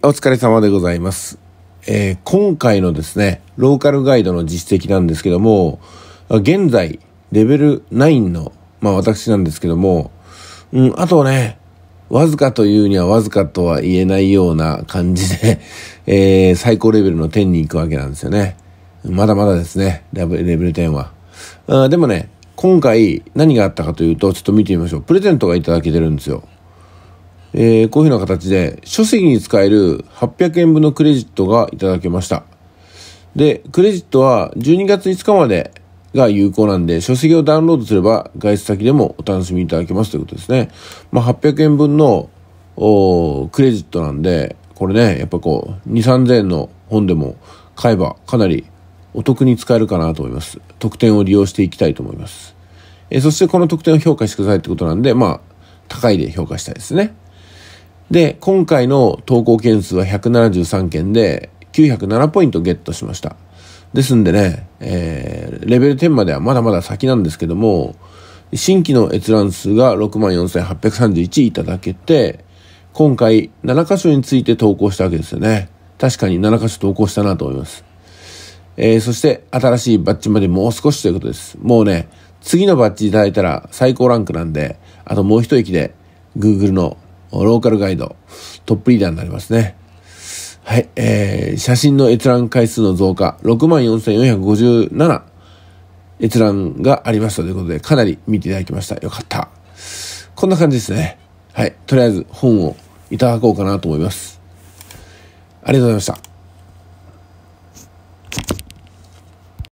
お疲れ様でございます。えー、今回のですね、ローカルガイドの実績なんですけども、現在、レベル9の、まあ私なんですけども、うん、あとね、わずかというにはわずかとは言えないような感じで、えー、最高レベルの10に行くわけなんですよね。まだまだですね、レベル10は。あでもね、今回何があったかというと、ちょっと見てみましょう。プレゼントがいただけてるんですよ。えー、こういうふうな形で書籍に使える800円分のクレジットがいただけました。で、クレジットは12月5日までが有効なんで、書籍をダウンロードすれば外出先でもお楽しみいただけますということですね。まあ、800円分のクレジットなんで、これね、やっぱこう、2、3000円の本でも買えばかなりお得に使えるかなと思います。特典を利用していきたいと思います。えー、そしてこの特典を評価してくださいってことなんで、まあ、高いで評価したいですね。で、今回の投稿件数は173件で、907ポイントゲットしました。ですんでね、えー、レベル10まではまだまだ先なんですけども、新規の閲覧数が64,831いただけて、今回7箇所について投稿したわけですよね。確かに7箇所投稿したなと思います。えー、そして新しいバッジまでもう少しということです。もうね、次のバッジいただいたら最高ランクなんで、あともう一息で Google のローカルガイド、トップリーダーになりますね。はい、えー、写真の閲覧回数の増加、64,457閲覧がありましたということで、かなり見ていただきました。よかった。こんな感じですね。はい、とりあえず本をいただこうかなと思います。ありがとうございました。